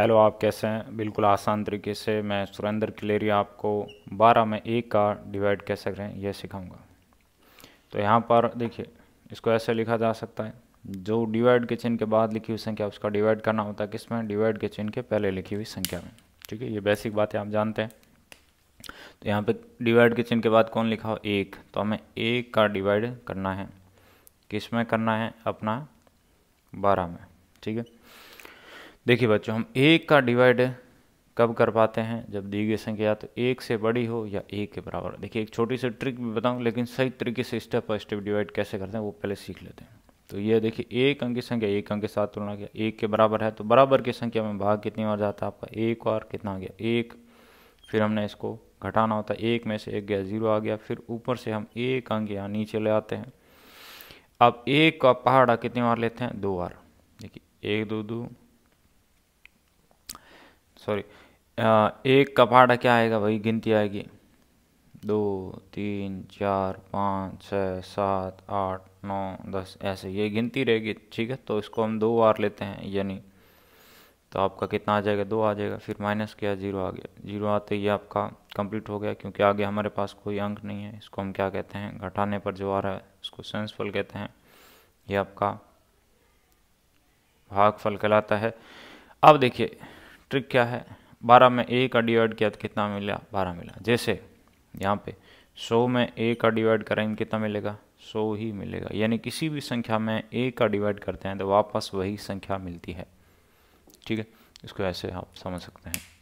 hello आप कैसे हैं बिल्कुल आसान तरीके से मैं सुरेंद्र किलेरी आपको 12 में एक का डिवाइड कैसे करें यह सिखाऊंगा तो यहाँ पर देखिए इसको ऐसे लिखा जा सकता है जो डिवाइड के चिन्ह के बाद लिखी हुई संख्या उसका डिवाइड करना होता है किस में डिवाइड के चिन्ह के पहले लिखी हुई संख्या में ठीक है ये बेसिक बात आप जानते हैं तो यहाँ पर डिवाइड के चिन्ह के बाद कौन लिखा हो एक तो हमें एक का डिवाइड करना है किस में करना है अपना बारह में ठीक है देखिए बच्चों हम एक का डिवाइड कब कर पाते हैं जब दी गई संख्या तो एक से बड़ी हो या एक के बराबर देखिए एक छोटी सी ट्रिक भी बताऊं लेकिन सही तरीके से स्टेप बाई स्टेप डिवाइड कैसे करते हैं वो पहले सीख लेते हैं तो ये देखिए एक अंक की संख्या एक अंक के साथ तुलना किया एक के बराबर है तो बराबर की संख्या में भाग कितनी बार जाता है आपका एक और कितना आ गया एक फिर हमने इसको घटाना होता है एक में से एक गया जीरो आ गया फिर ऊपर से हम एक अंक यहाँ नीचे ले आते हैं अब एक का पहाड़ा कितनी बार लेते हैं दो बार देखिए एक दो दो सॉरी uh, एक का कपाटा क्या आएगा वही गिनती आएगी दो तीन चार पाँच छः सात आठ नौ दस ऐसे ये गिनती रहेगी ठीक है तो इसको हम दो बार लेते हैं यानी तो आपका कितना आ जाएगा दो आ जाएगा फिर माइनस किया जीरो आ गया जीरो आते ही आपका कंप्लीट हो गया क्योंकि आगे हमारे पास कोई अंक नहीं है इसको हम क्या कहते हैं घटाने पर जो आ रहा है इसको सेंसफल कहते हैं ये आपका भागफल कहलाता है अब देखिए ट्रिक क्या है बारह में ए का डिवाइड किया तो कितना मिला बारह मिला जैसे यहाँ पे सौ में ए का डिवाइड करेंगे तो कितना मिलेगा सौ ही मिलेगा यानी किसी भी संख्या में ए का डिवाइड करते हैं तो वापस वही संख्या मिलती है ठीक है इसको ऐसे आप समझ सकते हैं